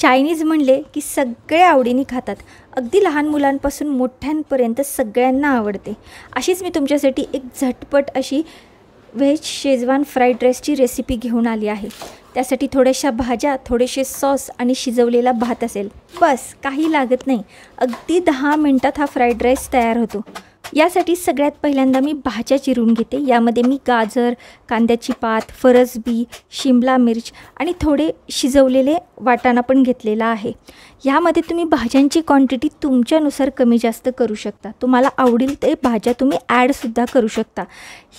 Chinese म्हणले की सगळे आवडीने खातात अगदी लहान मुलांपासून मोठ्यांपर्यंत सगळ्यांना आवडते अशीच मी तुमच्यासाठी एक झटपट अशी व्हेज शेजवान फ्राईड राईसची रेसिपी घेऊन आली आहे त्यासाठी थोड्याशा भाज्या थोडेसे सॉस आणि शिजवलेला भात असेल बस काही लागत नाही अगदी दहा मिनटात हा फ्राईड राईस तयार होतो यासाठी सगळ्यात पहिल्यांदा मी भाज्या चिरून घेते यामध्ये मी गाजर कांद्याची पात फरसबी शिमला मिर्च आणि थोडे शिजवलेले वाटाणा पण घेतलेला आहे यामध्ये तुम्ही भाज्यांची क्वांटिटी तुमच्यानुसार कमी जास्त करू शकता तुम्हाला आवडील ते भाज्या तुम्ही ॲडसुद्धा करू शकता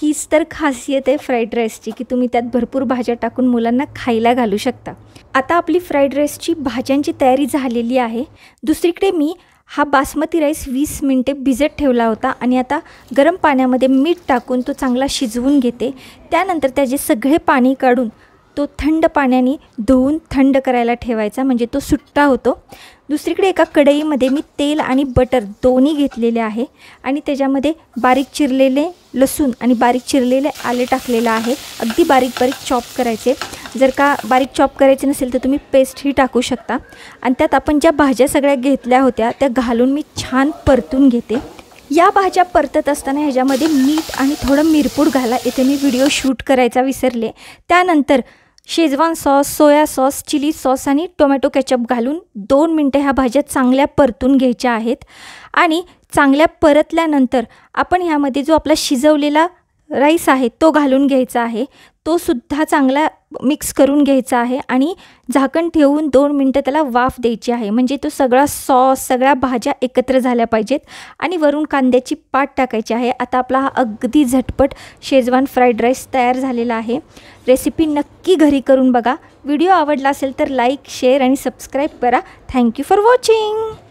हीच तर खासियत आहे फ्राईड राईसची की तुम्ही त्यात भरपूर भाज्या टाकून मुलांना खायला घालू शकता आता आपली फ्राईड राईसची भाज्यांची तयारी झालेली आहे दुसरीकडे मी हा बासमती राईस वीस मिनटे भिजत ठेवला होता आणि आता गरम पाण्यामध्ये मीठ टाकून तो चांगला शिजवून घेते त्यानंतर त्याचे सगळे पाणी काढून तो थंड पाण्याने धुवून थंड करायला ठेवायचा म्हणजे तो सुट्टा होतो दुसरीकडे एका कढईमध्ये मी तेल आणि बटर दोन्ही घेतलेले आहे आणि त्याच्यामध्ये बारीक चिरलेले लसूण आणि बारीक चिरलेले आले टाकलेलं आहे अगदी बारीक बारीक चॉप करायचे जर का बारीक चॉप करायचे नसेल तर तुम्ही पेस्टही टाकू शकता आणि त्यात आपण ज्या भाज्या सगळ्या घेतल्या होत्या त्या घालून मी छान परतून घेते या भाज्या परतत असताना ह्याच्यामध्ये मीठ आणि थोडं मिरपूड घाला इथे मी व्हिडिओ शूट करायचा विसरले त्यानंतर schezwan sauce soya sauce chilli sauce आणि टोमॅटो केचप घालून दोन मिनटं ह्या भाज्या चांगल्या परतून घ्यायच्या आहेत आणि चांगल्या परतल्यानंतर आपण ह्यामध्ये जो आपला शिजवलेला राईस आहे तो घालून घ्यायचा आहे तो सुद्धा चांगला मिक्स करून घ्यायचा आहे आणि झाकण ठेवून दोन मिनटं त्याला वाफ द्यायची आहे म्हणजे तो सगळा सॉस सगळ्या भाज्या एकत्र झाल्या पाहिजेत आणि वरून कांद्याची पाट टाकायची आहे आता आपला हा अगदी झटपट शेजवान फ्राईड राईस तयार झालेला आहे रेसिपी नक्की घरी करून बघा व्हिडिओ आवडला असेल तर लाईक शेअर आणि सबस्क्राईब करा थँक्यू फॉर वॉचिंग